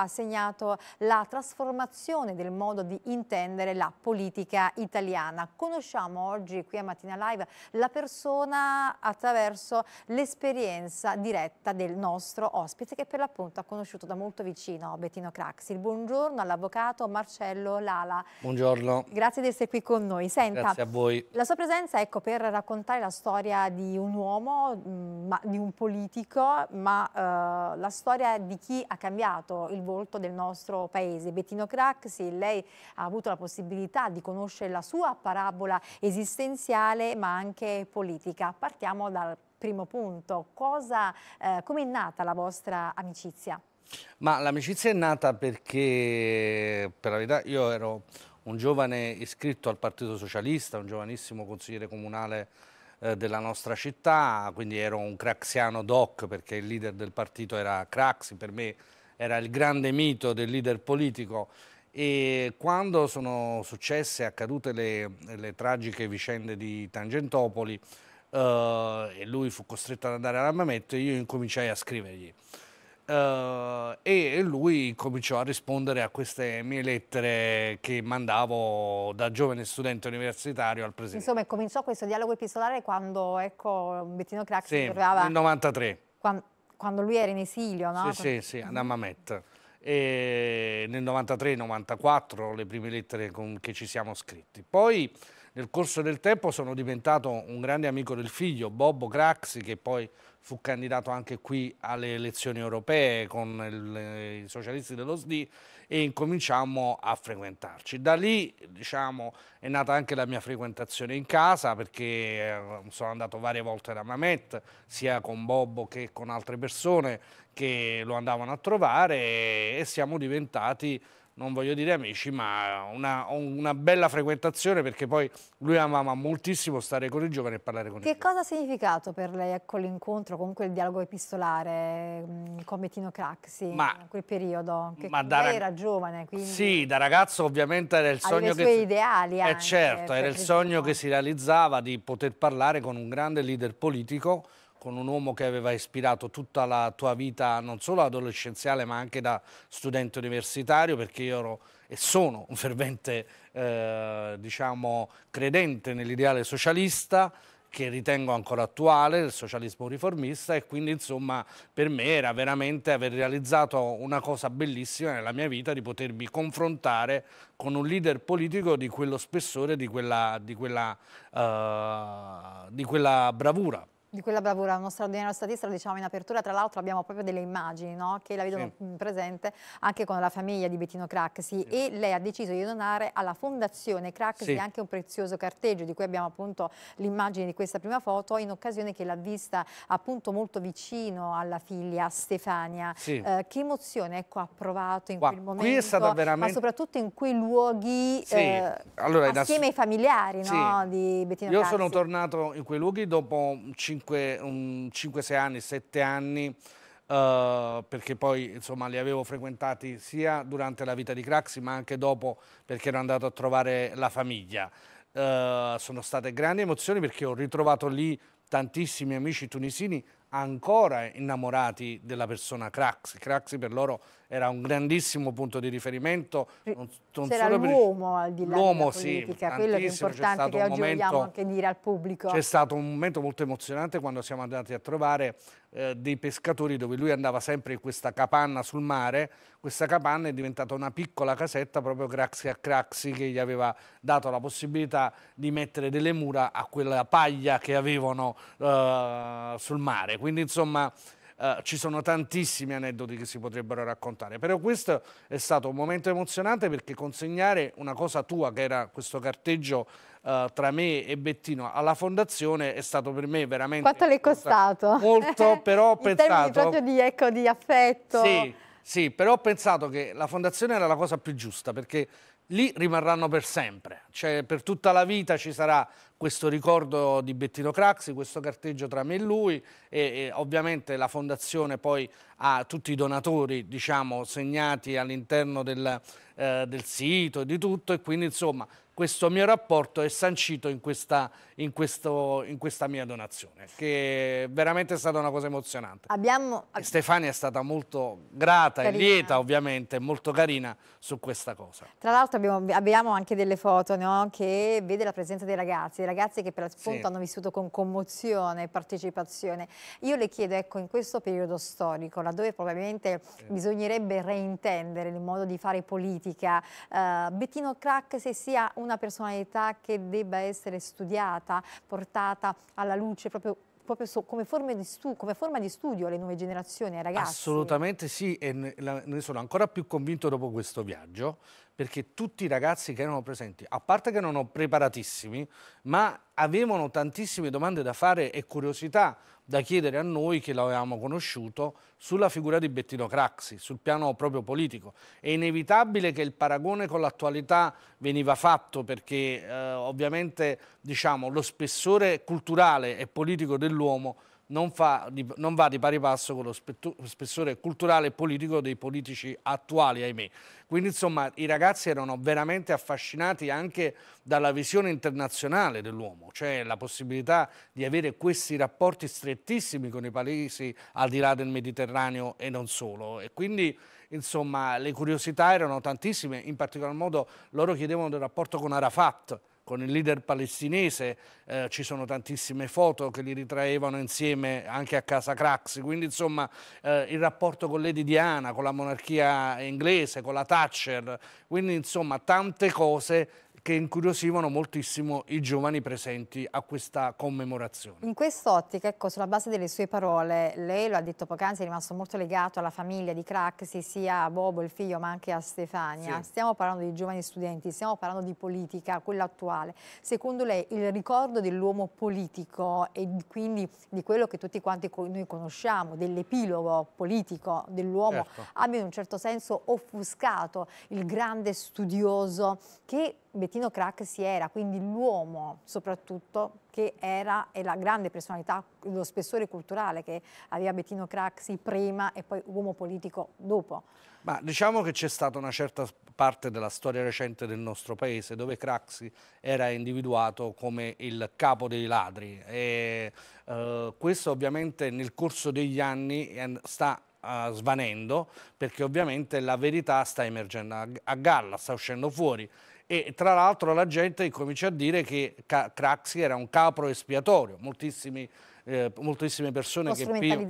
ha segnato la trasformazione del modo di intendere la politica italiana. Conosciamo oggi qui a Mattina Live la persona attraverso l'esperienza diretta del nostro ospite che per l'appunto ha conosciuto da molto vicino Bettino Craxi. Il buongiorno all'avvocato Marcello Lala. Buongiorno. Grazie di essere qui con noi. Senta, Grazie a voi. La sua presenza ecco, per raccontare la storia di un uomo, mm, ma, di un politico, ma eh, la storia di chi ha cambiato il volto del nostro paese. Bettino Craxi, lei ha avuto la possibilità di conoscere la sua parabola esistenziale ma anche politica. Partiamo dal primo punto. Cosa, eh, come è nata la vostra amicizia? Ma l'amicizia è nata perché, per la verità, io ero un giovane iscritto al Partito Socialista, un giovanissimo consigliere comunale eh, della nostra città, quindi ero un craxiano doc perché il leader del partito era Craxi, per me era il grande mito del leader politico e quando sono successe e accadute le, le, tragiche vicende di Tangentopoli eh, e lui fu costretto ad andare all'armamento io incominciai a scrivergli eh, e lui cominciò a rispondere a queste mie lettere che mandavo da giovane studente universitario al presidente. Insomma, cominciò questo dialogo epistolare quando ecco, Bettino Craxi sì, trovava... nel 93. Quando quando lui era in esilio, no? Sì, sì, sì, mm-hmm. a Amamet. E nel 93-94 le prime lettere con che ci siamo scritti. Poi nel corso del tempo sono diventato un grande amico del figlio, Bobbo Craxi, che poi fu candidato anche qui alle elezioni europee con il, eh, i socialisti dello SD e incominciamo a frequentarci. Da lì diciamo, è nata anche la mia frequentazione in casa perché eh, sono andato varie volte da Mamet, sia con Bobbo che con altre persone che lo andavano a trovare e siamo diventati non voglio dire amici, ma una, una, bella frequentazione perché poi lui amava moltissimo stare con i giovani e parlare con i giovani. Che cosa ha significato per lei ecco, l'incontro, comunque il dialogo epistolare mm, con Bettino Craxi ma, in quel periodo? Che ma da, lei era giovane, quindi... Sì, da ragazzo ovviamente era il sogno che... suoi ideali eh, anche, eh certo, era il sogno che si realizzava di poter parlare con un grande leader politico con un uomo che aveva ispirato tutta la tua vita, non solo adolescenziale, ma anche da studente universitario, perché io ero e sono un fervente, eh, diciamo, credente nell'ideale socialista, che ritengo ancora attuale, il socialismo riformista e quindi insomma per me era veramente aver realizzato una cosa bellissima nella mia vita di potermi confrontare con un leader politico di quello spessore, di quella, di quella, uh, di quella bravura. Di quella bravura, nostra ordinario statista lo diciamo in apertura, tra l'altro abbiamo proprio delle immagini no? che la vedono sì. presente anche con la famiglia di Bettino Craxi sì. e lei ha deciso di donare alla fondazione Craxi sì. anche un prezioso carteggio di cui abbiamo appunto l'immagine di questa prima foto in occasione che l'ha vista appunto molto vicino alla figlia Stefania. Eh, che emozione ecco, ha provato in Qua, quel momento, qui è stata veramente... ma soprattutto in quei luoghi eh, allora, assieme da... ai familiari no? di Bettino Craxi. Io sono tornato in quei luoghi dopo 5-6 anni, 7 anni, Uh, perché poi insomma li avevo frequentati sia durante la vita di Craxi ma anche dopo perché ero andato a trovare la famiglia. Uh, sono state grandi emozioni perché ho ritrovato lì tantissimi amici tunisini ancora innamorati della persona Craxi. Craxi per loro era un grandissimo punto di riferimento. Non, non C'era l'uomo per... al di là l'uomo, sì, quello che è importante che oggi momento, vogliamo anche dire al pubblico. C'è stato un momento molto emozionante quando siamo andati a trovare eh, dei pescatori dove lui andava sempre in questa capanna sul mare. Questa capanna è diventata una piccola casetta proprio grazie a Craxi che gli aveva dato la possibilità di mettere delle mura a quella paglia che avevano eh, sul mare quindi insomma eh, ci sono tantissimi aneddoti che si potrebbero raccontare, però questo è stato un momento emozionante perché consegnare una cosa tua che era questo carteggio eh, tra me e Bettino alla fondazione è stato per me veramente... Quanto le è costato? Molto, però ho pensato... proprio di, ecco, di affetto. Sì, sì, però ho pensato che la fondazione era la cosa più giusta perché lì rimarranno per sempre, cioè per tutta la vita ci sarà questo ricordo di Bettino Craxi, questo carteggio tra me e lui e, e ovviamente la fondazione poi ha tutti i donatori diciamo, segnati all'interno del, eh, del, sito e di tutto e quindi insomma questo mio rapporto è sancito in questa, in questo, in questa mia donazione che veramente è stata una cosa emozionante. Abbiamo... Stefania è stata molto grata carina. e lieta ovviamente, molto carina su questa cosa. Tra l'altro abbiamo, abbiamo, anche delle foto no? che vede la presenza dei ragazzi ragazzi che per l'appunto sì. hanno vissuto con commozione e partecipazione. Io le chiedo, ecco, in questo periodo storico, laddove probabilmente sì. bisognerebbe reintendere il modo di fare politica, eh, Bettino Crack se sia una personalità che debba essere studiata, portata alla luce proprio proprio so, come, forma come, forma di studio alle nuove generazioni, ai ragazzi. Assolutamente sì, e ne sono ancora più convinto dopo questo viaggio, perché tutti i ragazzi che erano presenti, a parte che erano preparatissimi, ma avevano tantissime domande da fare e curiosità da chiedere a noi che l'avevamo conosciuto sulla figura di Bettino Craxi, sul piano proprio politico. È inevitabile che il paragone con l'attualità veniva fatto perché eh, ovviamente diciamo, lo spessore culturale e politico dell'uomo non, fa, non, va di pari passo con lo spessore culturale e politico dei politici attuali, ahimè. Quindi insomma i ragazzi erano veramente affascinati anche dalla visione internazionale dell'uomo, cioè la possibilità di avere questi rapporti strettissimi con i paesi al di là del Mediterraneo e non solo. E quindi insomma le curiosità erano tantissime, in particolar modo loro chiedevano del rapporto con Arafat, con il leader palestinese, eh, ci sono tantissime foto che li ritraevano insieme anche a casa Craxi, quindi insomma eh, il rapporto con Lady Diana, con la monarchia inglese, con la Thatcher, quindi insomma tante cose che incuriosivano moltissimo i giovani presenti a questa commemorazione. In quest'ottica, ecco, sulla base delle sue parole, lei lo ha detto poc'anzi, è rimasto molto legato alla famiglia di Craxi, sia a Bobo, il figlio, ma anche a Stefania. Sì. Stiamo parlando di giovani studenti, stiamo parlando di politica, quella attuale. Secondo lei il ricordo dell'uomo politico e quindi di quello che tutti quanti noi conosciamo, dell'epilogo politico dell'uomo, certo. abbia in un certo senso offuscato il grande studioso che Bettino Crack si era, quindi l'uomo soprattutto che era e la grande personalità, lo spessore culturale che aveva Bettino Craxi prima e poi uomo politico dopo. Ma diciamo che c'è stata una certa parte della storia recente del nostro paese dove Craxi era individuato come il capo dei ladri e eh, questo ovviamente nel corso degli anni ehm, sta Uh, svanendo perché ovviamente la verità sta emergendo a, a galla, sta uscendo fuori e tra l'altro la gente comincia a dire che Craxi era un capro espiatorio, moltissimi eh, moltissime persone che Pio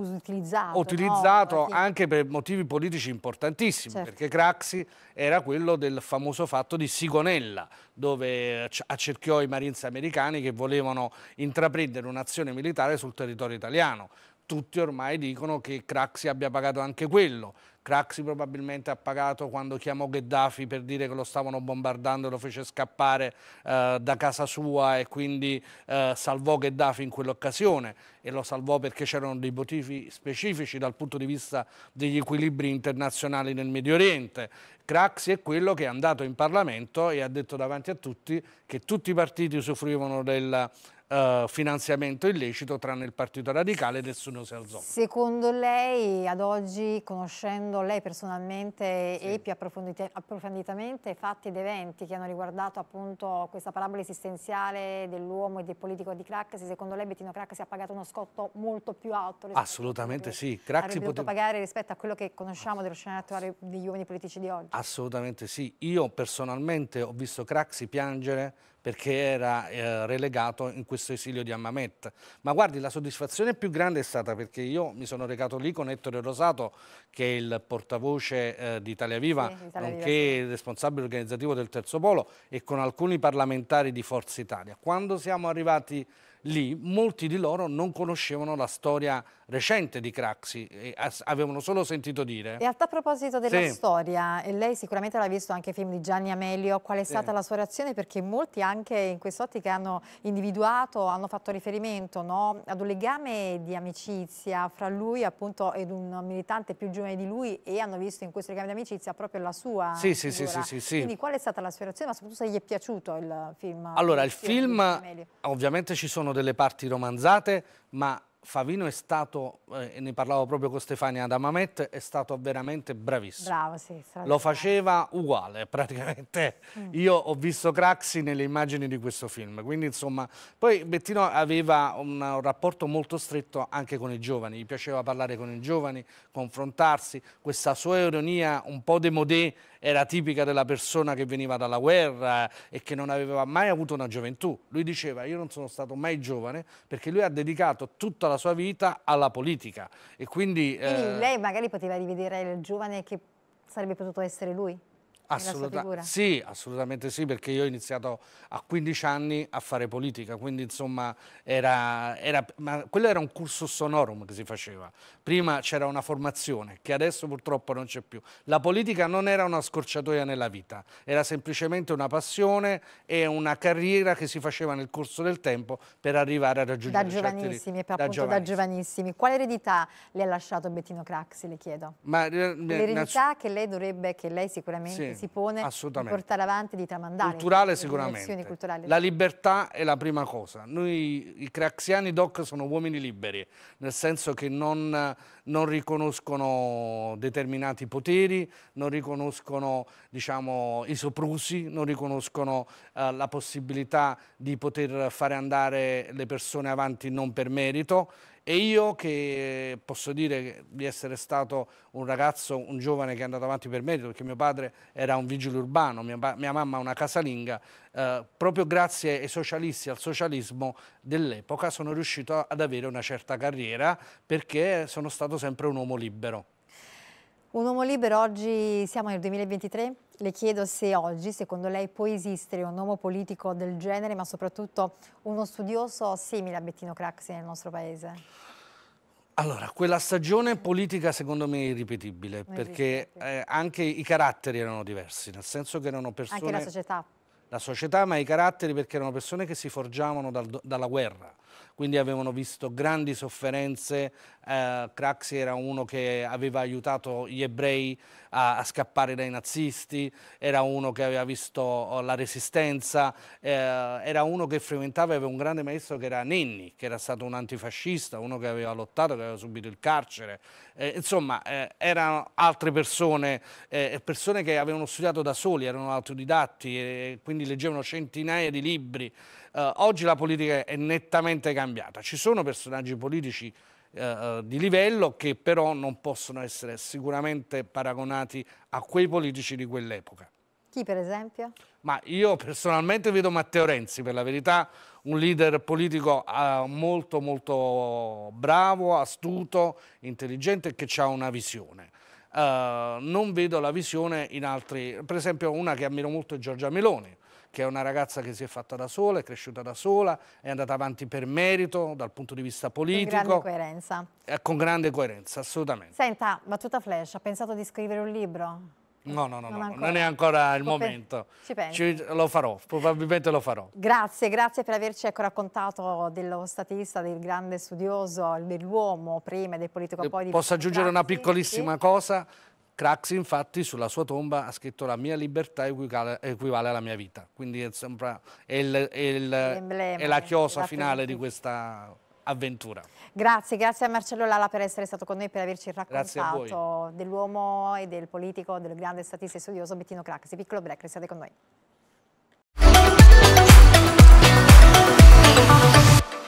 utilizzato, utilizzato eh, no? anche per motivi politici importantissimi certo. perché Craxi era quello del famoso fatto di Sigonella dove eh, accerchiò i marines americani che volevano intraprendere un'azione militare sul territorio italiano tutti ormai dicono che Craxi abbia pagato anche quello. Craxi probabilmente ha pagato quando chiamò Gheddafi per dire che lo stavano bombardando e lo fece scappare eh, da casa sua e quindi eh, salvò Gheddafi in quell'occasione e lo salvò perché c'erano dei motivi specifici dal punto di vista degli equilibri internazionali nel Medio Oriente. Craxi è quello che è andato in Parlamento e ha detto davanti a tutti che tutti i partiti usufruivano del eh, finanziamento illecito tranne il Partito Radicale nessuno si alzò. Secondo lei ad oggi, conoscendo lei personalmente sì. e più approfonditamente fatti ed eventi che hanno riguardato appunto questa parabola esistenziale dell'uomo e del politico di Craxi, secondo lei Bettino Craxi ha pagato uno scotto molto più alto? Assolutamente sì. Craxi poteva pagare rispetto a quello che conosciamo dello scenario attuale degli uomini politici di oggi? Assolutamente sì. Io personalmente ho visto Craxi piangere perché era eh, relegato in questo esilio di Ammamet. Ma guardi, la soddisfazione più grande è stata perché io mi sono recato lì con Ettore Rosato, che è il portavoce eh, di Italia Viva, sì, Italia nonché Viva, sì. responsabile organizzativo del Terzo Polo, e con alcuni parlamentari di Forza Italia. Quando siamo arrivati lì, molti di loro non conoscevano la storia recente di Craxi, avevano solo sentito dire. E a proposito della sì. storia, lei sicuramente l'ha visto anche il film di Gianni Amelio, qual è stata sì. la sua reazione? Perché molti anche in quest'ottica hanno individuato, hanno fatto riferimento no? ad un legame di amicizia fra lui appunto ed un militante più giovane di lui e hanno visto in questo legame di amicizia proprio la sua sì, sì, sì, sì, sì, Quindi qual è stata la sua reazione? Ma soprattutto se gli è piaciuto il film? Allora, il film, ovviamente ci sono delle parti romanzate, ma Favino è stato, eh, ne parlavo proprio con Stefania Adamamet, è stato veramente bravissimo. Bravo, sì. Lo faceva uguale praticamente. Mm. Io ho visto Craxi nelle immagini di questo film, quindi insomma... Poi Bettino aveva un, un rapporto molto stretto anche con i giovani, gli piaceva parlare con i giovani, confrontarsi, questa sua ironia un po' demodée era tipica della persona che veniva dalla guerra e che non aveva mai avuto una gioventù. Lui diceva io non sono stato mai giovane perché lui ha dedicato tutta la sua vita alla politica e quindi... quindi eh... lei magari poteva rivedere il giovane che sarebbe potuto essere lui? Assoluta sì, assolutamente sì, perché io ho iniziato a 15 anni a fare politica, quindi insomma era, era quello era un cursus sonorum che si faceva. Prima c'era una formazione che adesso purtroppo non c'è più. La politica non era una scorciatoia nella vita, era semplicemente una passione e una carriera che si faceva nel corso del tempo per arrivare a raggiungere da giovanissimi, certi, da giovanissimi. da giovanissimi. Quale eredità le ha lasciato Bettino Craxi, le chiedo? Eh, L'eredità che lei dovrebbe, che lei sicuramente sì si pone di portare avanti, di tramandare. Culturale sicuramente. La libertà è la prima cosa. Noi, i craxiani doc, sono uomini liberi, nel senso che non, non riconoscono determinati poteri, non riconoscono diciamo, i soprusi, non riconoscono eh, la possibilità di poter fare andare le persone avanti non per merito e io che posso dire di essere stato un ragazzo, un giovane che è andato avanti per merito, perché mio padre era un vigile urbano, mia, mia mamma una casalinga, eh, proprio grazie ai socialisti, al socialismo dell'epoca sono riuscito ad avere una certa carriera perché sono stato sempre un uomo libero. Un uomo libero, oggi siamo nel 2023? Le chiedo se oggi, secondo lei, può esistere un uomo politico del genere, ma soprattutto uno studioso simile a Bettino Craxi nel nostro paese? Allora, quella stagione politica secondo me è irripetibile, non perché eh, anche i caratteri erano diversi, nel senso che erano persone... Anche la società. La società, ma i caratteri perché erano persone che si forgiavano dal, dalla guerra, quindi avevano visto grandi sofferenze. Eh, Craxi era uno che aveva aiutato gli ebrei a, a, scappare dai nazisti, era uno che aveva visto oh, la resistenza, eh, era uno che frequentava, e aveva un grande maestro che era Nenni, che era stato un antifascista, uno che aveva lottato, che aveva subito il carcere. Eh, insomma, eh, erano altre persone, eh, persone che avevano studiato da soli, erano autodidatti, quindi leggevano centinaia di libri eh, oggi la politica è nettamente cambiata. Ci sono personaggi politici eh, eh, di livello che però non possono essere sicuramente paragonati a quei politici di quell'epoca. Chi per esempio? Ma io personalmente vedo Matteo Renzi, per la verità, un leader politico eh, molto molto bravo, astuto, intelligente e che ha una visione. Eh, non vedo la visione in altri, per esempio una che ammiro molto è Giorgia Meloni, che è una ragazza che si è fatta da sola, è cresciuta da sola, è andata avanti per merito dal punto di vista politico. Con grande coerenza. Eh, con grande coerenza, assolutamente. Senta, battuta flash, ha pensato di scrivere un libro? No, no, no, non, no, non è ancora il Può momento. Ci penso. Ci, lo farò, probabilmente lo farò. Grazie, grazie per averci ecco, raccontato dello statista, del grande studioso, dell'uomo prima e del politico eh, poi. Posso aggiungere una piccolissima sì. cosa? Craxi infatti sulla sua tomba ha scritto la mia libertà equivale, equivale alla mia vita, quindi è, sempre, è, il, è, il, è la chiosa finale di questa avventura. Grazie, grazie a Marcello Lala per essere stato con noi, per averci raccontato dell'uomo e del politico, del grande statista e studioso Bettino Craxi. Piccolo break, restate con noi.